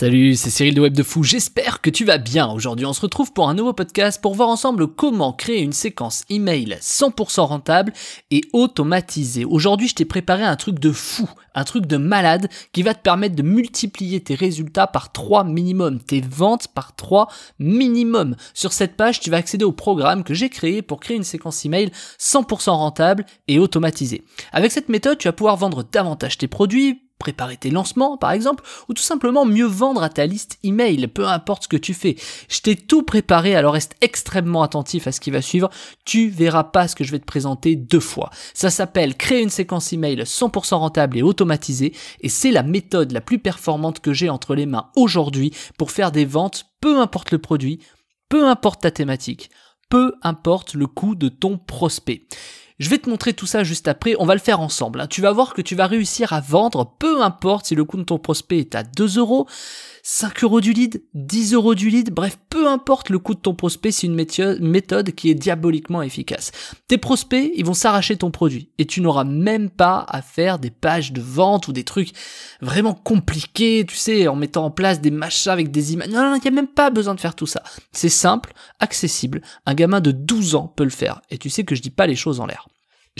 Salut, c'est Cyril de Web de Fou, j'espère que tu vas bien. Aujourd'hui, on se retrouve pour un nouveau podcast pour voir ensemble comment créer une séquence email 100% rentable et automatisée. Aujourd'hui, je t'ai préparé un truc de fou, un truc de malade qui va te permettre de multiplier tes résultats par 3 minimum, tes ventes par 3 minimum. Sur cette page, tu vas accéder au programme que j'ai créé pour créer une séquence email 100% rentable et automatisée. Avec cette méthode, tu vas pouvoir vendre davantage tes produits, préparer tes lancements par exemple, ou tout simplement mieux vendre à ta liste email, peu importe ce que tu fais. Je t'ai tout préparé, alors reste extrêmement attentif à ce qui va suivre, tu verras pas ce que je vais te présenter deux fois. Ça s'appelle créer une séquence email 100% rentable et automatisée, et c'est la méthode la plus performante que j'ai entre les mains aujourd'hui pour faire des ventes, peu importe le produit, peu importe ta thématique peu importe le coût de ton prospect. Je vais te montrer tout ça juste après, on va le faire ensemble. Hein. Tu vas voir que tu vas réussir à vendre, peu importe si le coût de ton prospect est à 2 euros, 5 euros du lead, 10 euros du lead, bref, peu importe le coût de ton prospect, c'est une méthode qui est diaboliquement efficace. Tes prospects, ils vont s'arracher ton produit et tu n'auras même pas à faire des pages de vente ou des trucs vraiment compliqués, tu sais, en mettant en place des machins avec des images. Non, non, il n'y a même pas besoin de faire tout ça. C'est simple, accessible, un gamin de 12 ans peut le faire et tu sais que je dis pas les choses en l'air.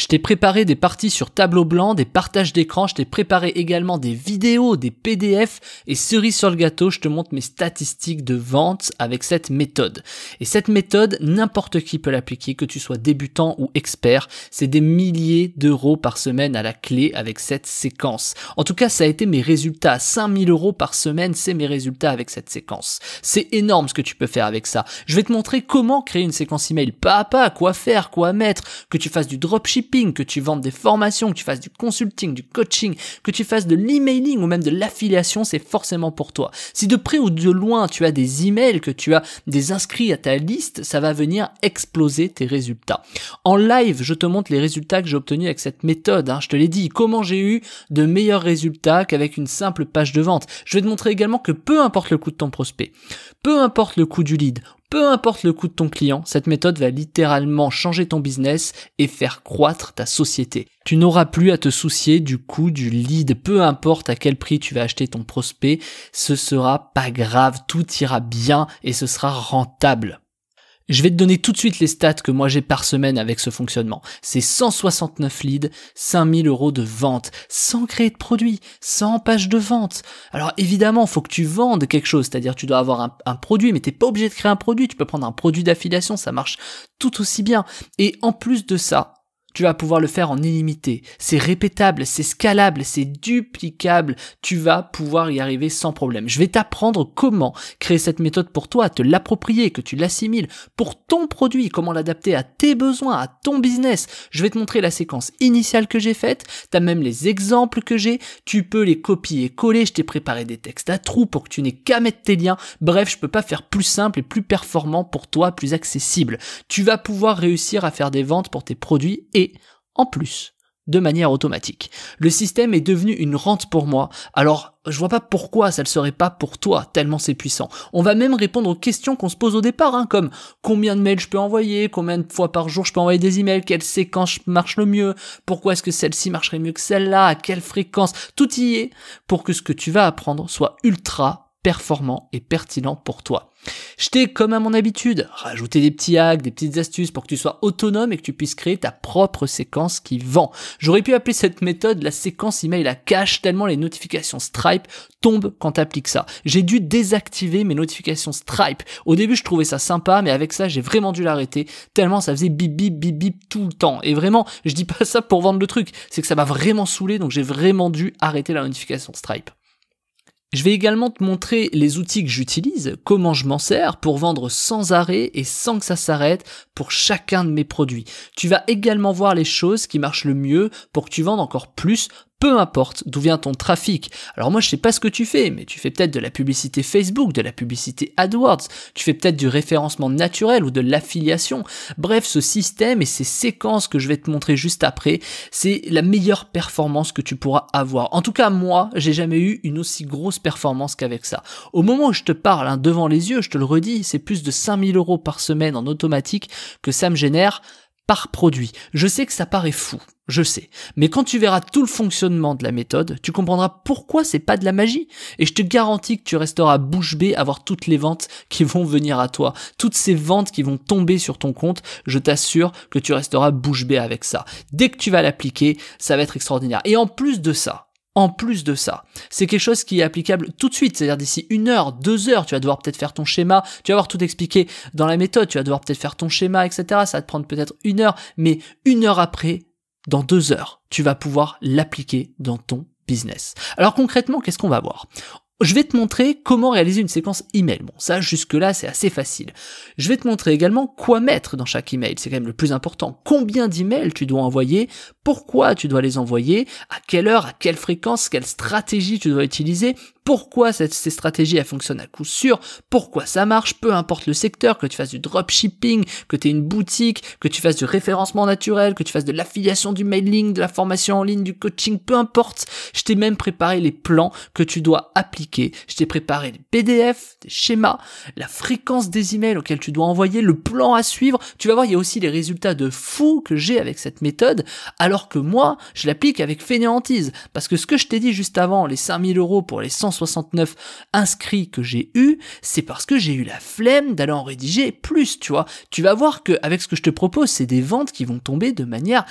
Je t'ai préparé des parties sur tableau blanc, des partages d'écran, je t'ai préparé également des vidéos, des PDF et cerise sur le gâteau, je te montre mes statistiques de vente avec cette méthode. Et cette méthode, n'importe qui peut l'appliquer, que tu sois débutant ou expert. C'est des milliers d'euros par semaine à la clé avec cette séquence. En tout cas, ça a été mes résultats. 5000 euros par semaine, c'est mes résultats avec cette séquence. C'est énorme ce que tu peux faire avec ça. Je vais te montrer comment créer une séquence email pas à pas, quoi faire, quoi mettre, que tu fasses du dropship que tu vendes des formations, que tu fasses du consulting, du coaching, que tu fasses de l'emailing ou même de l'affiliation, c'est forcément pour toi. Si de près ou de loin tu as des emails, que tu as des inscrits à ta liste, ça va venir exploser tes résultats. En live, je te montre les résultats que j'ai obtenus avec cette méthode. Hein. Je te l'ai dit, comment j'ai eu de meilleurs résultats qu'avec une simple page de vente. Je vais te montrer également que peu importe le coût de ton prospect, peu importe le coût du lead, peu importe le coût de ton client, cette méthode va littéralement changer ton business et faire croître ta société. Tu n'auras plus à te soucier du coût du lead, peu importe à quel prix tu vas acheter ton prospect, ce sera pas grave, tout ira bien et ce sera rentable. Je vais te donner tout de suite les stats que moi j'ai par semaine avec ce fonctionnement. C'est 169 leads, 5000 euros de vente, sans créer de produit, sans page de vente. Alors évidemment, faut que tu vendes quelque chose, c'est-à-dire tu dois avoir un, un produit, mais t'es pas obligé de créer un produit, tu peux prendre un produit d'affiliation, ça marche tout aussi bien. Et en plus de ça, tu vas pouvoir le faire en illimité. C'est répétable, c'est scalable, c'est duplicable. Tu vas pouvoir y arriver sans problème. Je vais t'apprendre comment créer cette méthode pour toi, te l'approprier, que tu l'assimiles pour ton produit, comment l'adapter à tes besoins, à ton business. Je vais te montrer la séquence initiale que j'ai faite. T'as même les exemples que j'ai. Tu peux les copier et coller. Je t'ai préparé des textes à trous pour que tu n'aies qu'à mettre tes liens. Bref, je peux pas faire plus simple et plus performant pour toi, plus accessible. Tu vas pouvoir réussir à faire des ventes pour tes produits et, en plus, de manière automatique. Le système est devenu une rente pour moi, alors je vois pas pourquoi ça ne serait pas pour toi, tellement c'est puissant. On va même répondre aux questions qu'on se pose au départ, hein, comme combien de mails je peux envoyer, combien de fois par jour je peux envoyer des emails, quelle séquence marche le mieux, pourquoi est-ce que celle-ci marcherait mieux que celle-là, à quelle fréquence, tout y est, pour que ce que tu vas apprendre soit ultra performant et pertinent pour toi. Je t'ai, comme à mon habitude, rajouté des petits hacks, des petites astuces pour que tu sois autonome et que tu puisses créer ta propre séquence qui vend. J'aurais pu appeler cette méthode la séquence email à cache tellement les notifications Stripe tombent quand t'appliques ça. J'ai dû désactiver mes notifications Stripe. Au début, je trouvais ça sympa, mais avec ça, j'ai vraiment dû l'arrêter tellement ça faisait bip bip bip bip tout le temps. Et vraiment, je dis pas ça pour vendre le truc, c'est que ça m'a vraiment saoulé, donc j'ai vraiment dû arrêter la notification Stripe. Je vais également te montrer les outils que j'utilise, comment je m'en sers pour vendre sans arrêt et sans que ça s'arrête pour chacun de mes produits. Tu vas également voir les choses qui marchent le mieux pour que tu vendes encore plus peu importe d'où vient ton trafic. Alors moi je sais pas ce que tu fais, mais tu fais peut-être de la publicité Facebook, de la publicité AdWords, tu fais peut-être du référencement naturel ou de l'affiliation. Bref, ce système et ces séquences que je vais te montrer juste après, c'est la meilleure performance que tu pourras avoir. En tout cas moi, j'ai jamais eu une aussi grosse performance qu'avec ça. Au moment où je te parle, hein, devant les yeux, je te le redis, c'est plus de 5000 euros par semaine en automatique que ça me génère par produit. Je sais que ça paraît fou, je sais. Mais quand tu verras tout le fonctionnement de la méthode, tu comprendras pourquoi c'est pas de la magie. Et je te garantis que tu resteras bouche bée à voir toutes les ventes qui vont venir à toi. Toutes ces ventes qui vont tomber sur ton compte, je t'assure que tu resteras bouche bée avec ça. Dès que tu vas l'appliquer, ça va être extraordinaire. Et en plus de ça, en plus de ça. C'est quelque chose qui est applicable tout de suite, c'est-à-dire d'ici une heure, deux heures, tu vas devoir peut-être faire ton schéma, tu vas avoir tout expliqué dans la méthode, tu vas devoir peut-être faire ton schéma, etc. Ça va te prendre peut-être une heure, mais une heure après, dans deux heures, tu vas pouvoir l'appliquer dans ton business. Alors concrètement, qu'est-ce qu'on va voir je vais te montrer comment réaliser une séquence email. Bon, ça, jusque-là, c'est assez facile. Je vais te montrer également quoi mettre dans chaque email. C'est quand même le plus important. Combien d'emails tu dois envoyer pourquoi tu dois les envoyer, à quelle heure, à quelle fréquence, quelle stratégie tu dois utiliser, pourquoi cette, ces stratégies fonctionnent à coup sûr, pourquoi ça marche, peu importe le secteur, que tu fasses du dropshipping, que tu aies une boutique, que tu fasses du référencement naturel, que tu fasses de l'affiliation du mailing, de la formation en ligne, du coaching, peu importe. Je t'ai même préparé les plans que tu dois appliquer. Je t'ai préparé les PDF, des schémas, la fréquence des emails auxquels tu dois envoyer, le plan à suivre. Tu vas voir, il y a aussi les résultats de fou que j'ai avec cette méthode alors que moi, je l'applique avec fainéantise, parce que ce que je t'ai dit juste avant, les 5000 euros pour les 169 inscrits que j'ai eu, c'est parce que j'ai eu la flemme d'aller en rédiger plus, tu vois. Tu vas voir qu'avec ce que je te propose, c'est des ventes qui vont tomber de manière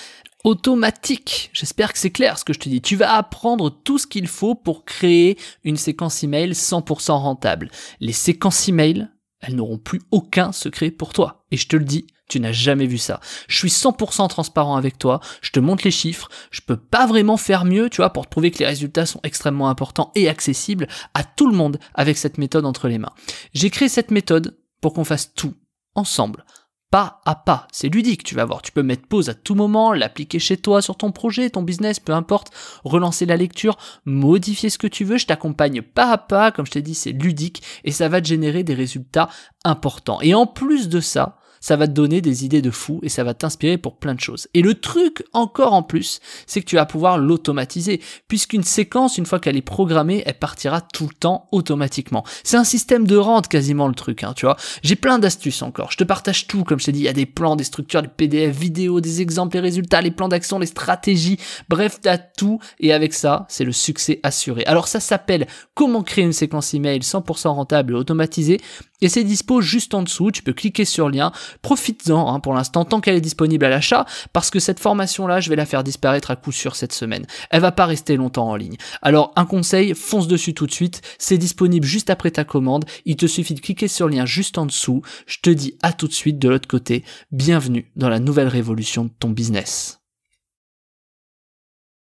automatique. J'espère que c'est clair ce que je te dis. Tu vas apprendre tout ce qu'il faut pour créer une séquence email 100% rentable. Les séquences email, elles n'auront plus aucun secret pour toi. Et je te le dis, tu n'as jamais vu ça. Je suis 100% transparent avec toi. Je te montre les chiffres. Je peux pas vraiment faire mieux, tu vois, pour te prouver que les résultats sont extrêmement importants et accessibles à tout le monde avec cette méthode entre les mains. J'ai créé cette méthode pour qu'on fasse tout ensemble pas à pas. C'est ludique, tu vas voir. Tu peux mettre pause à tout moment, l'appliquer chez toi, sur ton projet, ton business, peu importe, relancer la lecture, modifier ce que tu veux. Je t'accompagne pas à pas. Comme je t'ai dit, c'est ludique et ça va te générer des résultats importants. Et en plus de ça, ça va te donner des idées de fou et ça va t'inspirer pour plein de choses. Et le truc encore en plus, c'est que tu vas pouvoir l'automatiser, puisqu'une séquence, une fois qu'elle est programmée, elle partira tout le temps automatiquement. C'est un système de rente quasiment le truc, hein, tu vois. J'ai plein d'astuces encore, je te partage tout, comme je t'ai dit, il y a des plans, des structures, des PDF, vidéos, des exemples, les résultats, les plans d'action, les stratégies, bref, t'as tout, et avec ça, c'est le succès assuré. Alors ça s'appelle comment créer une séquence email 100% rentable et automatisée, et c'est dispo juste en dessous, tu peux cliquer sur le lien, profites-en hein, pour l'instant tant qu'elle est disponible à l'achat, parce que cette formation-là, je vais la faire disparaître à coup sûr cette semaine. Elle va pas rester longtemps en ligne. Alors un conseil, fonce dessus tout de suite, c'est disponible juste après ta commande, il te suffit de cliquer sur le lien juste en dessous, je te dis à tout de suite de l'autre côté, bienvenue dans la nouvelle révolution de ton business.